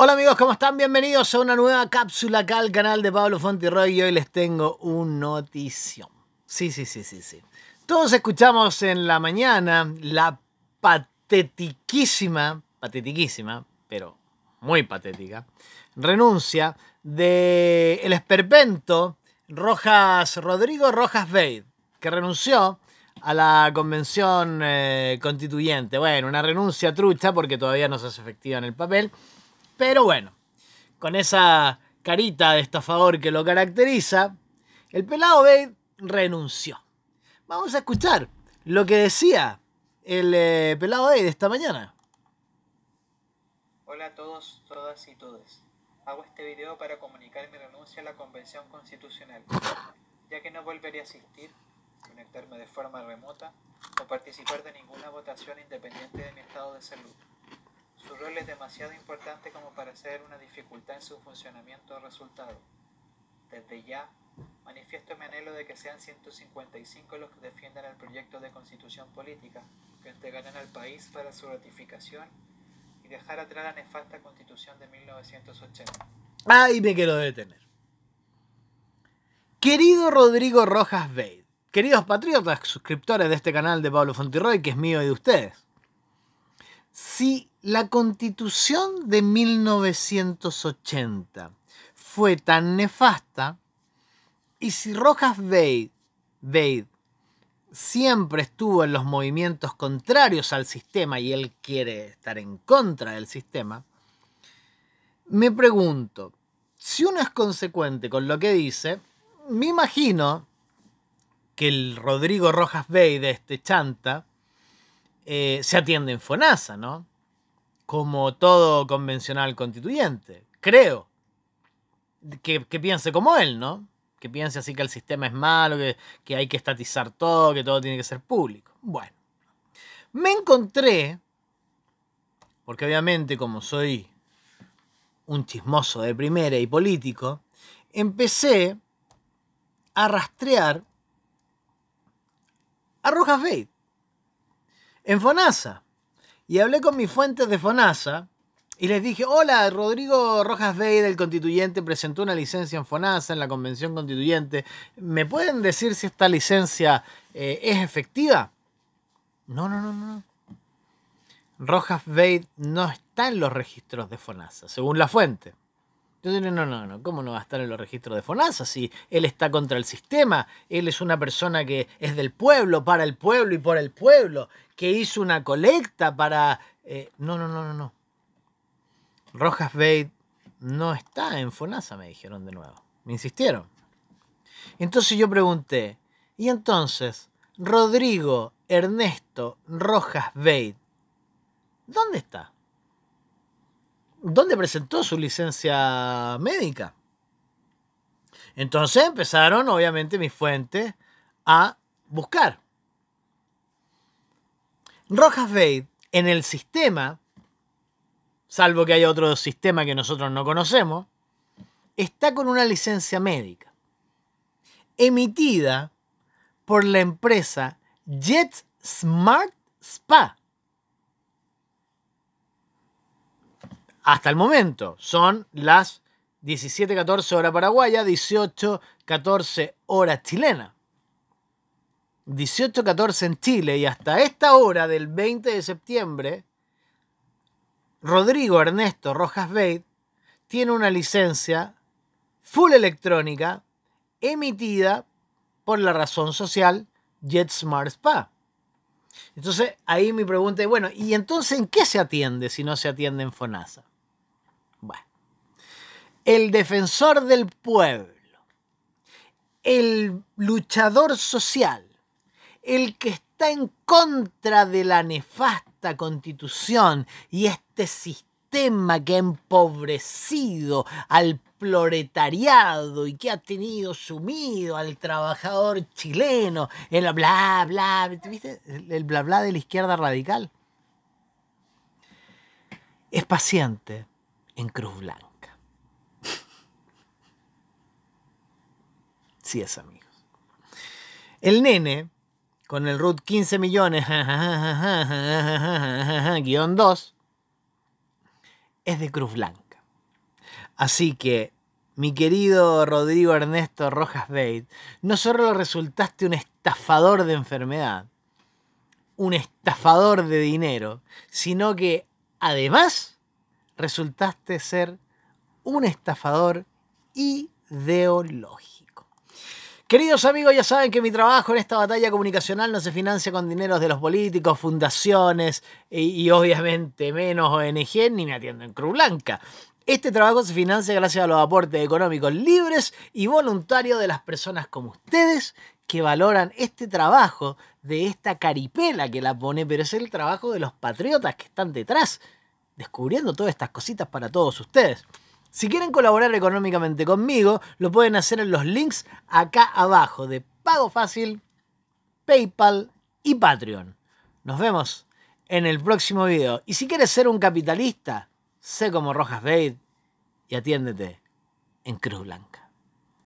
Hola amigos, ¿cómo están? Bienvenidos a una nueva cápsula acá al canal de Pablo Fontiroy. y hoy les tengo un notición. Sí, sí, sí, sí, sí. Todos escuchamos en la mañana la patetiquísima, patetiquísima, pero muy patética, renuncia de el esperpento Rojas Rodrigo Rojas Veid, que renunció a la convención eh, constituyente. Bueno, una renuncia trucha porque todavía no se hace efectiva en el papel pero bueno, con esa carita de estafador que lo caracteriza, el pelado Bade renunció. Vamos a escuchar lo que decía el eh, pelado Bade esta mañana. Hola a todos, todas y todes. Hago este video para comunicar mi renuncia a la Convención Constitucional, ya que no volveré a asistir, conectarme de forma remota o participar de ninguna votación independiente de mi estado de salud. Su rol es demasiado importante como para ser una dificultad en su funcionamiento o resultado. Desde ya, manifiesto mi anhelo de que sean 155 los que defiendan el proyecto de constitución política que entregarán al país para su ratificación y dejar atrás la nefasta constitución de 1980. Ahí me quiero detener. Querido Rodrigo Rojas Veid, queridos patriotas suscriptores de este canal de Pablo Fontirroy, que es mío y de ustedes si la constitución de 1980 fue tan nefasta y si Rojas Bade, siempre estuvo en los movimientos contrarios al sistema y él quiere estar en contra del sistema, me pregunto, si uno es consecuente con lo que dice, me imagino que el Rodrigo Rojas de este chanta, eh, se atiende en FONASA, ¿no? Como todo convencional constituyente, creo. Que, piense como él, ¿no? Que piense así que el sistema es malo, que, que hay que estatizar todo, que todo tiene que ser público. Bueno, me encontré, porque obviamente como soy un chismoso de primera y político, empecé a rastrear a Rojas Bate en FONASA. Y hablé con mis fuentes de FONASA y les dije, hola, Rodrigo Rojas Bey del Constituyente presentó una licencia en FONASA, en la Convención Constituyente. ¿Me pueden decir si esta licencia eh, es efectiva? No, no, no, no. Rojas Bey no está en los registros de FONASA, según la fuente. Yo diría, no, no, no, ¿cómo no va a estar en los registros de FONASA si él está contra el sistema? Él es una persona que es del pueblo, para el pueblo y por el pueblo, que hizo una colecta para... no, no, no, no, no. Rojas Bate no está en FONASA, me dijeron de nuevo. Me insistieron. Entonces yo pregunté, ¿y entonces Rodrigo Ernesto Rojas Bate, dónde está? ¿Dónde presentó su licencia médica? Entonces empezaron, obviamente, mis fuentes a buscar. Rojas Bait en el sistema, salvo que haya otro sistema que nosotros no conocemos, está con una licencia médica emitida por la empresa Jet Smart Spa. Hasta el momento son las 17-14 horas paraguaya, 18-14 horas chilena. 18.14 en Chile y hasta esta hora del 20 de septiembre, Rodrigo Ernesto Rojas Bate tiene una licencia full electrónica emitida por la razón social JetSmart Spa. Entonces, ahí mi pregunta es, bueno, ¿y entonces en qué se atiende si no se atiende en FONASA? Bueno, el defensor del pueblo, el luchador social, el que está en contra de la nefasta constitución y este sistema que ha empobrecido al proletariado y que ha tenido sumido al trabajador chileno en bla bla, ¿viste? El bla bla de la izquierda radical. Es paciente en Cruz Blanca. Sí es, amigos. El nene con el root 15 millones, guión 2, es de Cruz Blanca. Así que, mi querido Rodrigo Ernesto Rojas Bate, no solo resultaste un estafador de enfermedad, un estafador de dinero, sino que además resultaste ser un estafador ideológico. Queridos amigos, ya saben que mi trabajo en esta batalla comunicacional no se financia con dineros de los políticos, fundaciones y, obviamente menos ONG ni me atiendo en Cruz Blanca. Este trabajo se financia gracias a los aportes económicos libres y voluntarios de las personas como ustedes que valoran este trabajo de esta caripela que la pone, pero es el trabajo de los patriotas que están detrás, descubriendo todas estas cositas para todos ustedes. Si quieren colaborar económicamente conmigo, lo pueden hacer en los links acá abajo de Pago Fácil, PayPal y Patreon. Nos vemos en el próximo video. Y si quieres ser un capitalista, sé como Rojas Bait y atiéndete en Cruz Blanca.